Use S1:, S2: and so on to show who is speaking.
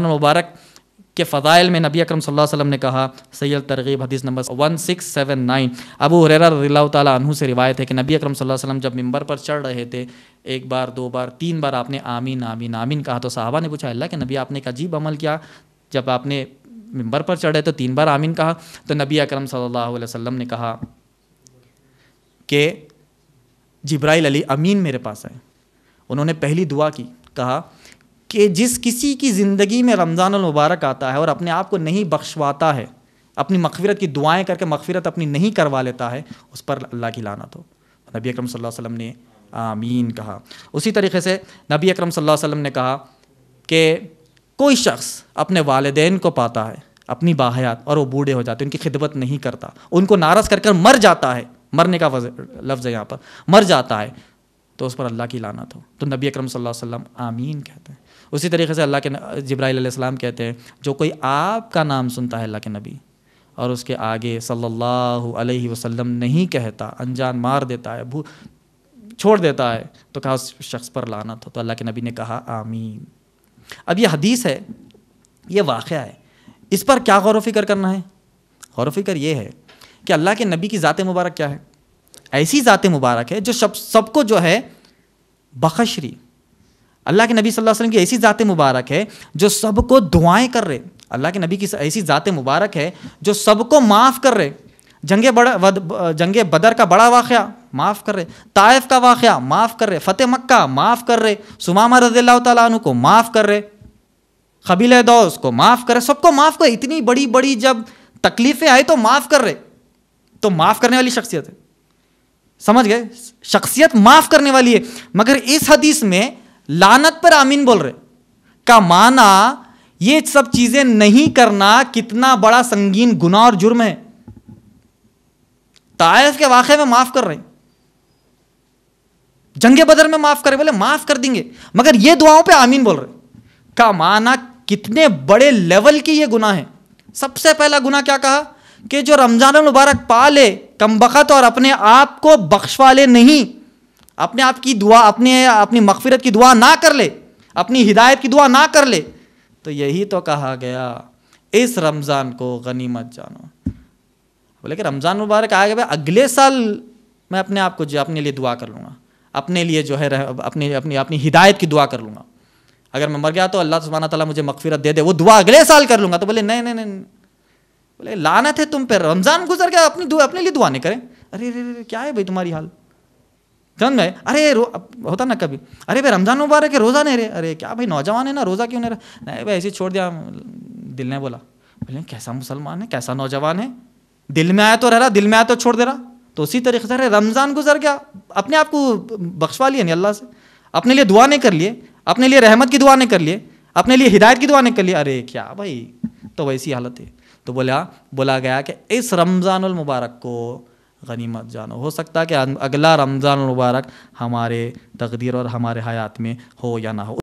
S1: मुबारक के फ़ायल में नबी अकरम सल्लल्लाहु अलैहि वसल्लम ने कहा सैयद तरगीब हदीस नंबर 1679 अबू हुरैरा रजील्ला तु से रिवायत है कि नबी अकरम सल्लल्लाहु अलैहि वसल्लम जब मिंबर पर चढ़ रहे थे एक बार दो बार तीन बार आपने आमीन आमीन आमीन कहा तो साहबा ने पूछा अल्लाह के नबी आपने एक अजीब अमल किया जब आपने मंबर पर चढ़े तो तीन बार आमीन कहा तो नबी अकरम सल्हसम ने कहा कि जब्राइल अली अमीन मेरे पास आए उन्होंने पहली दुआ की कहा कि जिस किसी की ज़िंदगी में रमज़ान मुबारक आता है और अपने आप को नहीं बख्शवाता है अपनी मखफरत की दुआएं करके मखफरत अपनी नहीं करवा लेता है उस पर अल्लाह की लानत हो नबी अकरम सल्लल्लाहु अलैहि वसल्लम ने आमीन कहा उसी तरीके से नबी अकरम सल्लल्लाहु अलैहि वसल्लम ने कहा कि कोई शख्स अपने वालदेन को पाता है अपनी बाहयात और वो बूढ़े हो जाते हैं उनकी खिदमत नहीं करता उनको नाराज़ कर कर मर जाता है मरने का लफ्ज़ है यहाँ पर मर जाता है तो उस पर अल्लाह की लानत हो तो नबी अक्रम सल वसम आमीन कहते हैं उसी तरीके से अल्लाह के जब्राईसम कहते हैं जो कोई आपका नाम सुनता है अल्लाह के नबी और उसके आगे सल्लल्लाहु अलैहि वसल्लम नहीं कहता अनजान मार देता है भू छोड़ देता है तो कहा उस शख्स पर लाना था तो अल्लाह के नबी ने कहा आमीन अब ये हदीस है ये वाक़ है इस पर क्या गौर फ़िक्र करना है गौर फ़िक्र ये है कि अल्लाह के नबी की ज़ात मुबारक क्या है ऐसी ज़ात मुबारक है जो सब सबको जो है बखशरी अल्लाह के नबी सल्लल्लाहु अलैहि वसल्लम की ऐसी ज़ात मुबारक है जो सबको दुआएं कर रहे अल्लाह के नबी की ऐसी ज़ात मुबारक है जो सबको माफ़ कर रहे जंग बड़ा जंगे जंग बदर का बड़ा वाक़ माफ़ कर रहे ताइफ का वाक़ माफ़ कर रहे फ़तेह मक्का माफ़ कर रहे सुमामा रजील तु को माफ़ कर रहे खबील दौस को माफ़ कर रहे सबको माफ़ कर इतनी बड़ी बड़ी जब तकलीफ़ें आई तो माफ़ कर रहे तो माफ़ करने वाली शख्सियत है समझ गए शख्सियत माफ़ करने वाली है मगर इस हदीस में लानत पर आमीन बोल रहे का माना ये सब चीजें नहीं करना कितना बड़ा संगीन गुना और जुर्म है ताइफ के वाक़े में माफ कर रहे जंगे बदर में माफ करे बोले माफ कर देंगे मगर ये दुआओं पे आमीन बोल रहे का माना कितने बड़े लेवल की ये गुना है सबसे पहला गुना क्या कहा कि जो रमजान मुबारक पा ले कम बखत और अपने आप को बख्शवा ले नहीं अपने आप की दुआ अपने अपनी मगफिरत की दुआ ना कर ले अपनी हिदायत की दुआ ना कर ले तो यही तो कहा गया इस रमज़ान को गनीमत जानो बोले कि रमज़ान मुबारक आ गया अगले साल मैं अपने आप को जो अपने लिए दुआ कर लूँगा अपने लिए जो है अपनी अपनी अपनी हिदायत की दुआ कर लूँगा अगर मैं मर गया तो अल्लाह सुबहाना तला मुझे मगफिरत दे दे वो दुआ अगले साल कर लूँगा तो बोले नहीं नहीं नहीं बोले लानत है तुम पर रमज़ान गुजर गया अपनी दुआ अपने लिए दुआ नहीं करें अरे अरे अरे क्या है भाई तुम्हारी हाल समझ में अरे होता ना कभी अरे भाई रमजान मुबारक है रोज़ा नहीं रहे अरे क्या भाई नौजवान है ना रोज़ा क्यों नहीं रहा नहीं भाई ऐसे छोड़ दिया दिल ने बोला बोले कैसा मुसलमान है कैसा नौजवान है दिल में आया तो रह रहा दिल में आया तो छोड़ दे रहा तो उसी तरीके से अरे रमज़ान गुजर गया अपने आप को बख्शवा लिया नहीं अल्लाह से अपने लिए दुआ नहीं कर लिए अपने लिए रहमत की दुआ नहीं कर लिए अपने लिए हिदायत की दुआ नहीं कर लिए अरे क्या भाई तो वैसी हालत है तो बोला बोला गया कि इस रमज़ान मुबारक को गनीमत जानो हो सकता है कि अगला रमज़ान मुबारक हमारे तकदीर और हमारे हयात में हो या ना हो